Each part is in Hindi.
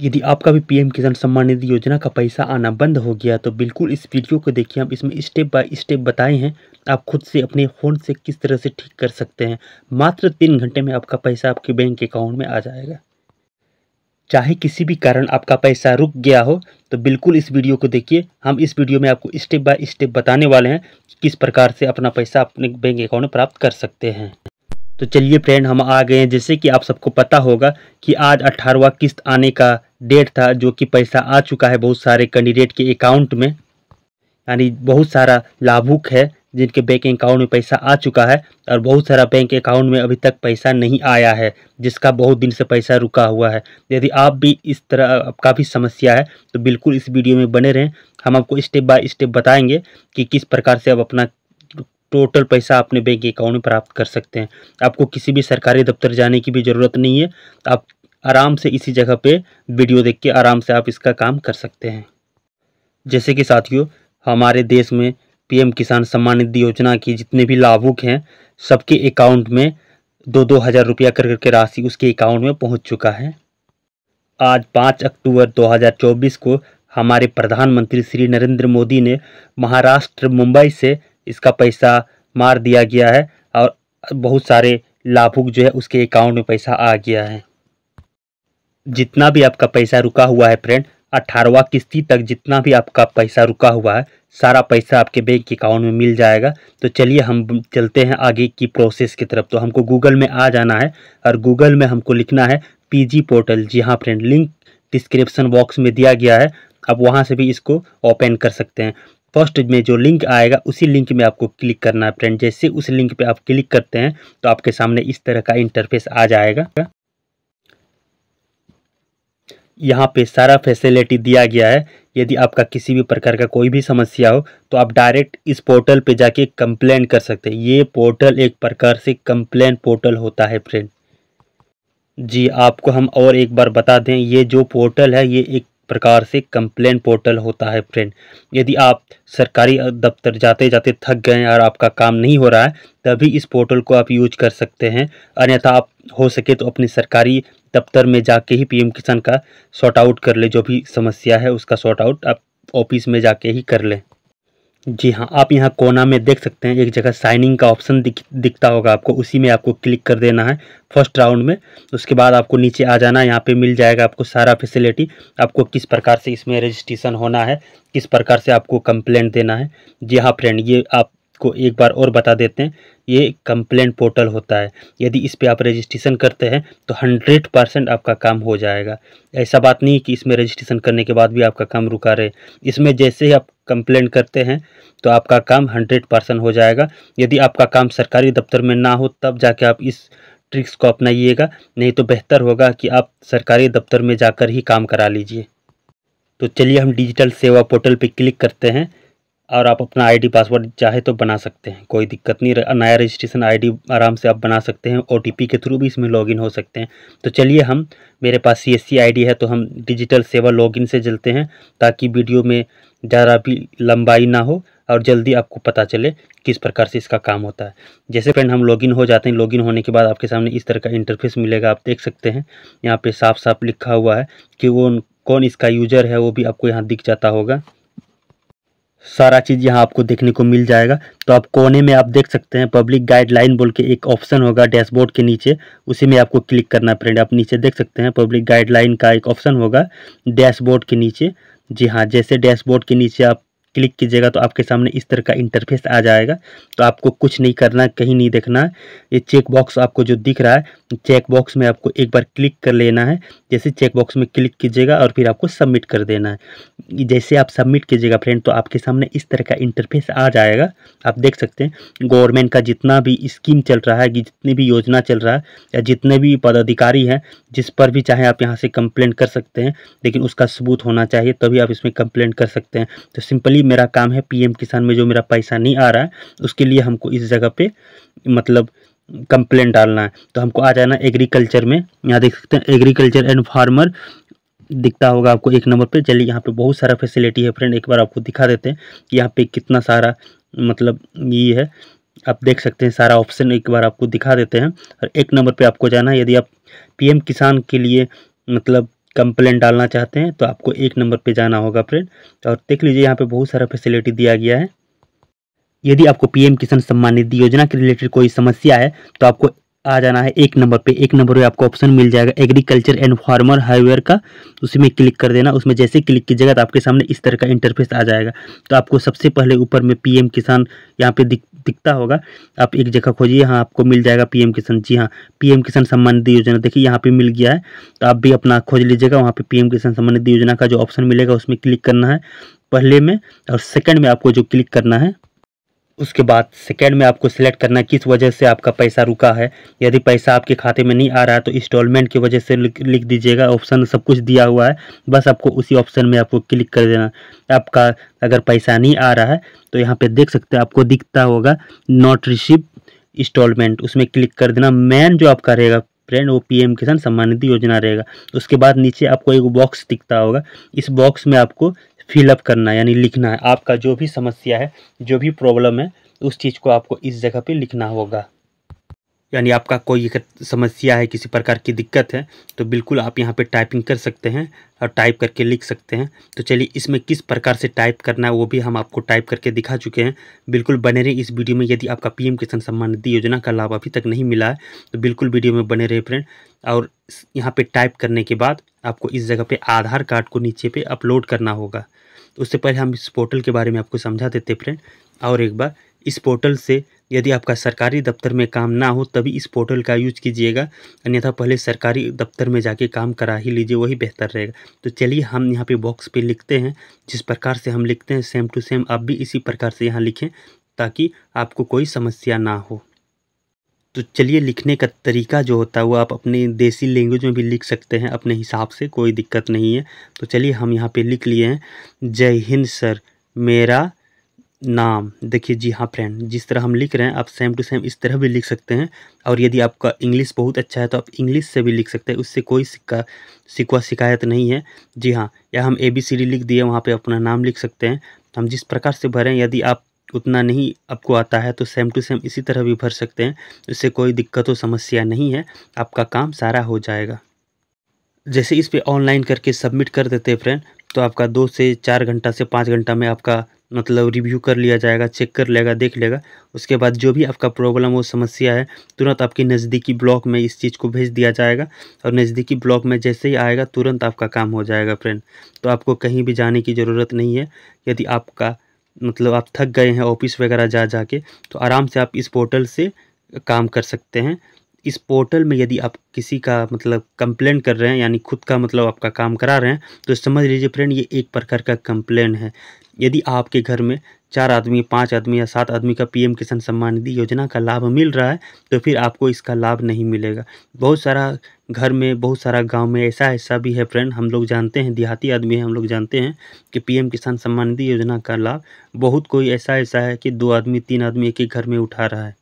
यदि आपका भी पीएम किसान सम्मान निधि योजना का पैसा आना बंद हो गया तो बिल्कुल इस वीडियो को देखिए हम इसमें स्टेप बाय स्टेप बताए हैं आप खुद से अपने फ़ोन से किस तरह से ठीक कर सकते हैं मात्र तीन घंटे में आपका पैसा आपके बैंक अकाउंट में आ जाएगा चाहे किसी भी कारण आपका पैसा रुक गया हो तो बिल्कुल इस वीडियो को देखिए हम इस वीडियो में आपको स्टेप बाय स्टेप बताने वाले हैं किस प्रकार से अपना पैसा अपने बैंक अकाउंट में प्राप्त कर सकते हैं तो चलिए फ्रेंड हम आ गए हैं जैसे कि आप सबको पता होगा कि आज अठारहवा किस्त आने का डेट था जो कि पैसा आ चुका है बहुत सारे कैंडिडेट के अकाउंट में यानी बहुत सारा लाभुक है जिनके बैंक अकाउंट में पैसा आ चुका है और बहुत सारा बैंक अकाउंट में अभी तक पैसा नहीं आया है जिसका बहुत दिन से पैसा रुका हुआ है यदि आप भी इस तरह का भी समस्या है तो बिल्कुल इस वीडियो में बने रहें हम आपको स्टेप बाय स्टेप बताएंगे कि किस प्रकार से आप अपना टोटल पैसा अपने बैंक अकाउंट में प्राप्त कर सकते हैं आपको किसी भी सरकारी दफ्तर जाने की भी ज़रूरत नहीं है तो आप आराम से इसी जगह पे वीडियो देख के आराम से आप इसका काम कर सकते हैं जैसे कि साथियों हमारे देश में पीएम किसान सम्मान निधि योजना की जितने भी लाभुक हैं सबके अकाउंट में दो दो हज़ार रुपया कर करके राशि उसके अकाउंट में पहुंच चुका है आज पाँच अक्टूबर चौबीस को हमारे प्रधानमंत्री श्री नरेंद्र मोदी ने महाराष्ट्र मुंबई से इसका पैसा मार दिया गया है और बहुत सारे लाभुक जो है उसके अकाउंट में पैसा आ गया है जितना भी आपका पैसा रुका हुआ है फ्रेंड अठारहवा किस्ती तक जितना भी आपका पैसा रुका हुआ है सारा पैसा आपके बैंक अकाउंट में मिल जाएगा तो चलिए हम चलते हैं आगे की प्रोसेस की तरफ तो हमको गूगल में आ जाना है और गूगल में हमको लिखना है पीजी पोर्टल जी हाँ फ्रेंड लिंक डिस्क्रिप्शन बॉक्स में दिया गया है आप वहाँ से भी इसको ओपन कर सकते हैं फर्स्ट में जो लिंक आएगा उसी लिंक में आपको क्लिक करना है फ्रेंड जैसे उस लिंक पर आप क्लिक करते हैं तो आपके सामने इस तरह का इंटरफेस आ जाएगा यहाँ पे सारा फैसिलिटी दिया गया है यदि आपका किसी भी प्रकार का कोई भी समस्या हो तो आप डायरेक्ट इस पोर्टल पे जाके कंप्लेन कर सकते हैं ये पोर्टल एक प्रकार से कंप्लेन पोर्टल होता है फ्रेंड जी आपको हम और एक बार बता दें ये जो पोर्टल है ये एक प्रकार से कंप्लेन पोर्टल होता है फ्रेंड यदि आप सरकारी दफ्तर जाते जाते थक गए और आपका काम नहीं हो रहा है तभी इस पोर्टल को आप यूज कर सकते हैं अन्यथा आप हो सके तो अपने सरकारी दफ्तर में जाके ही पीएम किसान का सॉर्ट आउट कर ले जो भी समस्या है उसका शॉर्ट आउट आप ऑफिस में जाके ही कर लें जी हाँ आप यहाँ कोना में देख सकते हैं एक जगह साइनिंग का ऑप्शन दिख दिखता होगा आपको उसी में आपको क्लिक कर देना है फर्स्ट राउंड में उसके बाद आपको नीचे आ जाना है यहाँ पर मिल जाएगा आपको सारा फैसिलिटी आपको किस प्रकार से इसमें रजिस्ट्रेशन होना है किस प्रकार से आपको कंप्लेंट देना है जी हाँ फ्रेंड ये आप को एक बार और बता देते हैं ये कंप्लेंट पोर्टल होता है यदि इस पर आप रजिस्ट्रेशन करते हैं तो हंड्रेड परसेंट आपका काम हो जाएगा ऐसा बात नहीं कि इसमें रजिस्ट्रेशन करने के बाद भी आपका काम रुका रहे इसमें जैसे ही आप कंप्लेंट करते हैं तो आपका काम हंड्रेड परसेंट हो जाएगा यदि आपका काम सरकारी दफ्तर में ना हो तब जाके आप इस ट्रिक्स को अपनाइएगा नहीं तो बेहतर होगा कि आप सरकारी दफ्तर में जाकर ही काम करा लीजिए तो चलिए हम डिजिटल सेवा पोर्टल पर क्लिक करते हैं और आप अपना आईडी पासवर्ड चाहे तो बना सकते हैं कोई दिक्कत नहीं नया रजिस्ट्रेशन आईडी आराम से आप बना सकते हैं ओटीपी के थ्रू भी इसमें लॉगिन हो सकते हैं तो चलिए हम मेरे पास सीएससी आईडी है तो हम डिजिटल सेवा लॉगिन से चलते हैं ताकि वीडियो में ज़्यादा भी लंबाई ना हो और जल्दी आपको पता चले किस प्रकार से इसका काम होता है जैसे फ्रेंड हम लॉगिन हो जाते हैं लॉगिन होने के बाद आपके सामने इस तरह का इंटरफेस मिलेगा आप देख सकते हैं यहाँ पर साफ साफ लिखा हुआ है कि वो कौन इसका यूज़र है वो भी आपको यहाँ दिख जाता होगा सारा चीज़ यहाँ आपको देखने को मिल जाएगा तो आप कोने में आप देख सकते हैं पब्लिक गाइडलाइन बोल के एक ऑप्शन होगा डैशबोर्ड के नीचे उसी में आपको क्लिक करना फ्रेंड आप नीचे देख सकते हैं पब्लिक गाइडलाइन का एक ऑप्शन होगा डैशबोर्ड के नीचे जी हाँ जैसे डैशबोर्ड के नीचे आप क्लिक कीजिएगा तो आपके सामने इस तरह का इंटरफेस आ जाएगा तो आपको कुछ नहीं करना कहीं नहीं देखना ये चेक बॉक्स आपको जो दिख रहा है चेक बॉक्स में आपको एक बार क्लिक कर लेना है जैसे चेक बॉक्स में क्लिक कीजिएगा और फिर आपको सबमिट कर देना है जैसे आप सबमिट कीजिएगा फ्रेंड तो आपके सामने इस तरह का इंटरफेस आ जाएगा आप देख सकते हैं गवर्नमेंट का जितना भी स्कीम चल रहा है जितनी भी योजना चल रहा है या जितने भी पदाधिकारी हैं जिस पर भी चाहे आप यहाँ से कंप्लेंट कर सकते हैं लेकिन उसका सबूत होना चाहिए तभी आप इसमें कंप्लेंट कर सकते हैं तो सिंपली मेरा काम है पीएम किसान में जो मेरा पैसा नहीं आ रहा है उसके लिए हमको इस जगह पे मतलब कंप्लेंट डालना है तो हमको आ जाना एग्रीकल्चर में यहाँ देख सकते हैं एग्रीकल्चर एंड फार्मर दिखता होगा आपको एक नंबर पर चलिए यहाँ पर बहुत सारा फैसिलिटी है फ्रेंड एक बार आपको दिखा देते हैं कि यहाँ पर कितना सारा मतलब ये है आप देख सकते हैं सारा ऑप्शन एक बार आपको दिखा देते हैं और एक नंबर पे आपको जाना है यदि आप पीएम किसान के लिए मतलब कंप्लेंट डालना चाहते हैं तो आपको एक नंबर पे जाना होगा फ्रेंड और देख लीजिए यहाँ पे बहुत सारा फैसिलिटी दिया गया है यदि आपको पीएम किसान सम्मान निधि योजना के रिलेटेड कोई समस्या है तो आपको आ जाना है एक नंबर पे एक नंबर पे आपको ऑप्शन मिल जाएगा एग्रीकल्चर एंड फार्मर हाईवेयर का उसी में क्लिक कर देना उसमें जैसे क्लिक कीजिएगा तो आपके सामने इस तरह का इंटरफेस आ जाएगा तो आपको सबसे पहले ऊपर में पीएम किसान यहाँ पे दिखता होगा आप एक जगह खोजिए यहाँ आपको मिल जाएगा पीएम किसान जी हाँ पीएम किसान सम्मान निधि योजना देखिए यहाँ पे मिल गया है तो आप भी अपना खोज लीजिएगा वहाँ पे पीएम किसान सम्मान निधि योजना का जो ऑप्शन मिलेगा उसमें क्लिक करना है पहले में और सेकंड में आपको जो क्लिक करना है उसके बाद सेकेंड में आपको सिलेक्ट करना किस वजह से आपका पैसा रुका है यदि पैसा आपके खाते में नहीं आ रहा है तो इंस्टॉलमेंट की वजह से लिख दीजिएगा ऑप्शन सब कुछ दिया हुआ है बस आपको उसी ऑप्शन में आपको क्लिक कर देना आपका अगर पैसा नहीं आ रहा है तो यहाँ पे देख सकते हैं आपको दिखता होगा नॉट रिसीव इंस्टॉलमेंट उसमें क्लिक कर देना मेन जो आपका रहेगा फ्रेंड वो पी किसान सम्मान निधि योजना रहेगा उसके बाद नीचे आपको एक बॉक्स दिखता होगा इस बॉक्स में आपको फिलअप करना है यानी लिखना है आपका जो भी समस्या है जो भी प्रॉब्लम है उस चीज़ को आपको इस जगह पे लिखना होगा यानी आपका कोई समस्या है किसी प्रकार की दिक्कत है तो बिल्कुल आप यहाँ पे टाइपिंग कर सकते हैं और टाइप करके लिख सकते हैं तो चलिए इसमें किस प्रकार से टाइप करना है वो भी हम आपको टाइप करके दिखा चुके हैं बिल्कुल बने रहे इस वीडियो में यदि आपका पीएम किसान सम्मान निधि योजना का लाभ अभी तक नहीं मिला है तो बिल्कुल वीडियो में बने रहे फ्रेंड और यहाँ पर टाइप करने के बाद आपको इस जगह पर आधार कार्ड को नीचे पर अपलोड करना होगा उससे पहले हम इस पोर्टल के बारे में आपको समझा देते फ्रेंड और एक बार इस पोर्टल से यदि आपका सरकारी दफ्तर में काम ना हो तभी इस पोर्टल का यूज कीजिएगा अन्यथा पहले सरकारी दफ्तर में जाके काम करा ही लीजिए वही बेहतर रहेगा तो चलिए हम यहाँ पे बॉक्स पे लिखते हैं जिस प्रकार से हम लिखते हैं सेम टू सेम आप भी इसी प्रकार से यहाँ लिखें ताकि आपको कोई समस्या ना हो तो चलिए लिखने का तरीका जो होता है वो आप अपने देसी लैंग्वेज में भी लिख सकते हैं अपने हिसाब से कोई दिक्कत नहीं है तो चलिए हम यहाँ पे लिख लिए हैं जय हिंद सर मेरा नाम देखिए जी हाँ फ्रेंड जिस तरह हम लिख रहे हैं आप सेम टू सेम इस तरह भी लिख सकते हैं और यदि आपका इंग्लिश बहुत अच्छा है तो आप इंग्लिश से भी लिख सकते हैं उससे कोई सिक्का सिक्वा शिकायत नहीं है जी हाँ या हम ए बी सी डी लिख दिए वहाँ पे अपना नाम लिख सकते हैं तो हम जिस प्रकार से भरें यदि आप उतना नहीं आपको आता है तो सेम टू सेम इसी तरह भी भर सकते हैं इससे कोई दिक्कत और समस्या नहीं है आपका काम सारा हो जाएगा जैसे इस पर ऑनलाइन करके सबमिट कर देते हैं फ्रेंड तो आपका दो से चार घंटा से पाँच घंटा में आपका मतलब रिव्यू कर लिया जाएगा चेक कर लेगा देख लेगा उसके बाद जो भी आपका प्रॉब्लम वो समस्या है तुरंत आपके नज़दीकी ब्लॉक में इस चीज़ को भेज दिया जाएगा और नज़दीकी ब्लॉक में जैसे ही आएगा तुरंत आपका काम हो जाएगा फ्रेंड तो आपको कहीं भी जाने की ज़रूरत नहीं है यदि आपका मतलब आप थक गए हैं ऑफिस वगैरह जा जाके तो आराम से आप इस पोर्टल से काम कर सकते हैं इस पोर्टल में यदि आप किसी का मतलब कंप्लेन कर रहे हैं यानी खुद का मतलब आपका काम करा रहे हैं तो समझ लीजिए फ्रेंड ये एक प्रकार का कंप्लेन है यदि आपके घर में चार आदमी पाँच आदमी या सात आदमी का पीएम किसान सम्मान निधि योजना का लाभ मिल रहा है तो फिर आपको इसका लाभ नहीं मिलेगा बहुत सारा घर में बहुत सारा गांव में ऐसा ऐसा भी है फ्रेंड हम लोग जानते हैं देहाती आदमी है हम लोग जानते हैं कि पीएम किसान सम्मान निधि योजना का लाभ बहुत कोई ऐसा ऐसा है कि दो आदमी तीन आदमी एक ही घर में उठा रहा है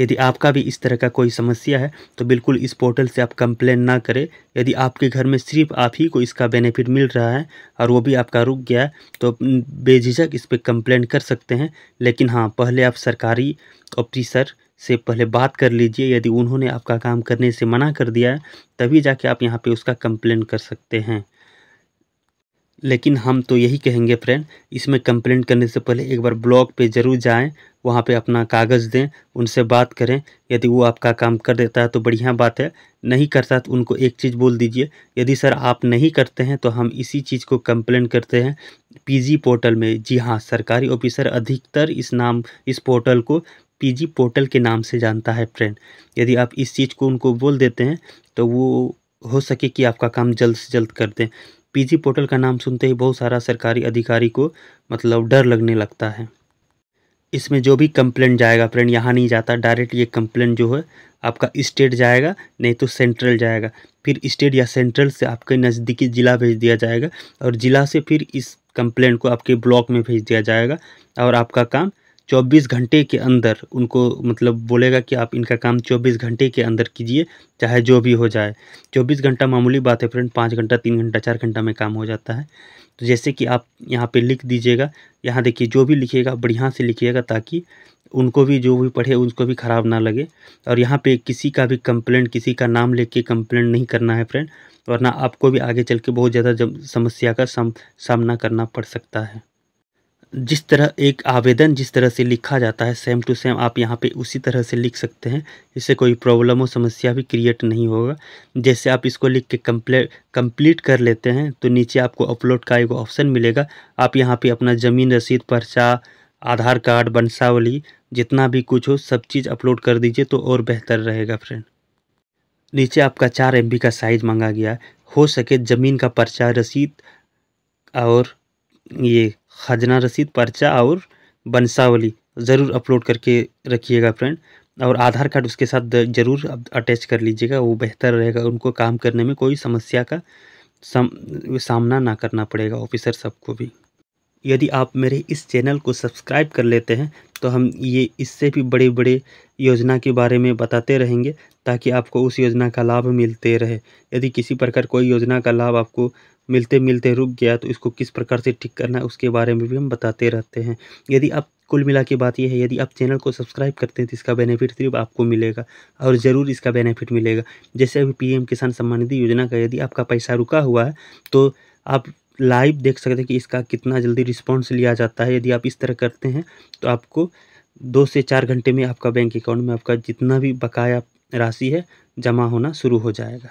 यदि आपका भी इस तरह का कोई समस्या है तो बिल्कुल इस पोर्टल से आप कंप्लेन ना करें यदि आपके घर में सिर्फ आप ही को इसका बेनिफिट मिल रहा है और वो भी आपका रुक गया है तो बेझिझक इस पर कंप्लेन कर सकते हैं लेकिन हाँ पहले आप सरकारी ऑफिसर से पहले बात कर लीजिए यदि उन्होंने आपका काम करने से मना कर दिया है तभी जाके आप यहाँ पे उसका कंप्लेन कर सकते हैं लेकिन हम तो यही कहेंगे फ्रेंड इसमें कंप्लेंट करने से पहले एक बार ब्लॉक पे ज़रूर जाएं वहाँ पे अपना कागज़ दें उनसे बात करें यदि वो आपका काम कर देता है तो बढ़िया बात है नहीं करता तो उनको एक चीज़ बोल दीजिए यदि सर आप नहीं करते हैं तो हम इसी चीज़ को कंप्लेंट करते हैं पीजी पोर्टल में जी हाँ सरकारी ऑफिसर अधिकतर इस नाम इस पोर्टल को पी पोर्टल के नाम से जानता है फ्रेंड यदि आप इस चीज़ को उनको बोल देते हैं तो वो हो सके कि आपका काम जल्द से जल्द कर दें पीजी पोर्टल का नाम सुनते ही बहुत सारा सरकारी अधिकारी को मतलब डर लगने लगता है इसमें जो भी कंप्लेंट जाएगा फ्रेंड यहाँ नहीं जाता डायरेक्ट ये कंप्लेंट जो है आपका स्टेट जाएगा नहीं तो सेंट्रल जाएगा फिर स्टेट या सेंट्रल से आपके नज़दीकी ज़िला भेज दिया जाएगा और ज़िला से फिर इस कंप्लेंट को आपके ब्लॉक में भेज दिया जाएगा और आपका काम 24 घंटे के अंदर उनको मतलब बोलेगा कि आप इनका काम 24 घंटे के अंदर कीजिए चाहे जो भी हो जाए 24 घंटा मामूली बात है फ्रेंड पाँच घंटा तीन घंटा चार घंटा में काम हो जाता है तो जैसे कि आप यहाँ पे लिख दीजिएगा यहाँ देखिए जो भी लिखिएगा बढ़िया से लिखिएगा ताकि उनको भी जो भी पढ़े उनको भी ख़राब ना लगे और यहाँ पर किसी का भी कंप्लेंट किसी का नाम ले कर नहीं करना है फ्रेंड वरना आपको भी आगे चल के बहुत ज़्यादा समस्या का साम, सामना करना पड़ सकता है जिस तरह एक आवेदन जिस तरह से लिखा जाता है सेम टू सेम आप यहाँ पे उसी तरह से लिख सकते हैं इससे कोई प्रॉब्लम और समस्या भी क्रिएट नहीं होगा जैसे आप इसको लिख के कम्प्ले कम्प्लीट कर लेते हैं तो नीचे आपको अपलोड का एक ऑप्शन मिलेगा आप यहाँ पे अपना ज़मीन रसीद पर्चा आधार कार्ड बंसावली जितना भी कुछ हो सब चीज़ अपलोड कर दीजिए तो और बेहतर रहेगा फ्रेंड नीचे आपका चार एम का साइज़ मांगा गया हो सके ज़मीन का पर्चा रसीद और ये खजना रसीद पर्चा और बंसावली ज़रूर अपलोड करके रखिएगा फ्रेंड और आधार कार्ड उसके साथ ज़रूर अटैच कर लीजिएगा वो बेहतर रहेगा उनको काम करने में कोई समस्या का सम, सामना ना करना पड़ेगा ऑफिसर सबको भी यदि आप मेरे इस चैनल को सब्सक्राइब कर लेते हैं तो हम ये इससे भी बड़े बड़े योजना के बारे में बताते रहेंगे ताकि आपको उस योजना का लाभ मिलते रहे यदि किसी प्रकार कोई योजना का लाभ आपको मिलते मिलते रुक गया तो इसको किस प्रकार से ठीक करना है उसके बारे में भी हम बताते रहते हैं यदि आप कुल मिला के बात यह है यदि आप चैनल को सब्सक्राइब करते हैं तो इसका बेनिफिट सिर्फ आपको मिलेगा और ज़रूर इसका बेनिफिट मिलेगा जैसे अभी पी किसान सम्मान निधि योजना का यदि आपका पैसा रुका हुआ है तो आप लाइव देख सकते हैं कि इसका कितना जल्दी रिस्पॉन्स लिया जाता है यदि आप इस तरह करते हैं तो आपको दो से चार घंटे में आपका बैंक अकाउंट में आपका जितना भी बकाया राशि है जमा होना शुरू हो जाएगा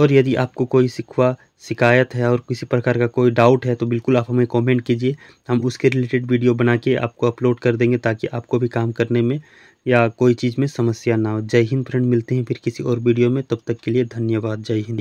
और यदि आपको कोई सिखवा शिकायत है और किसी प्रकार का कोई डाउट है तो बिल्कुल आप हमें कमेंट कीजिए हम उसके रिलेटेड वीडियो बना के आपको अपलोड कर देंगे ताकि आपको भी काम करने में या कोई चीज़ में समस्या ना हो जय हिंद फ्रेंड मिलते हैं फिर किसी और वीडियो में तब तक के लिए धन्यवाद जय हिंद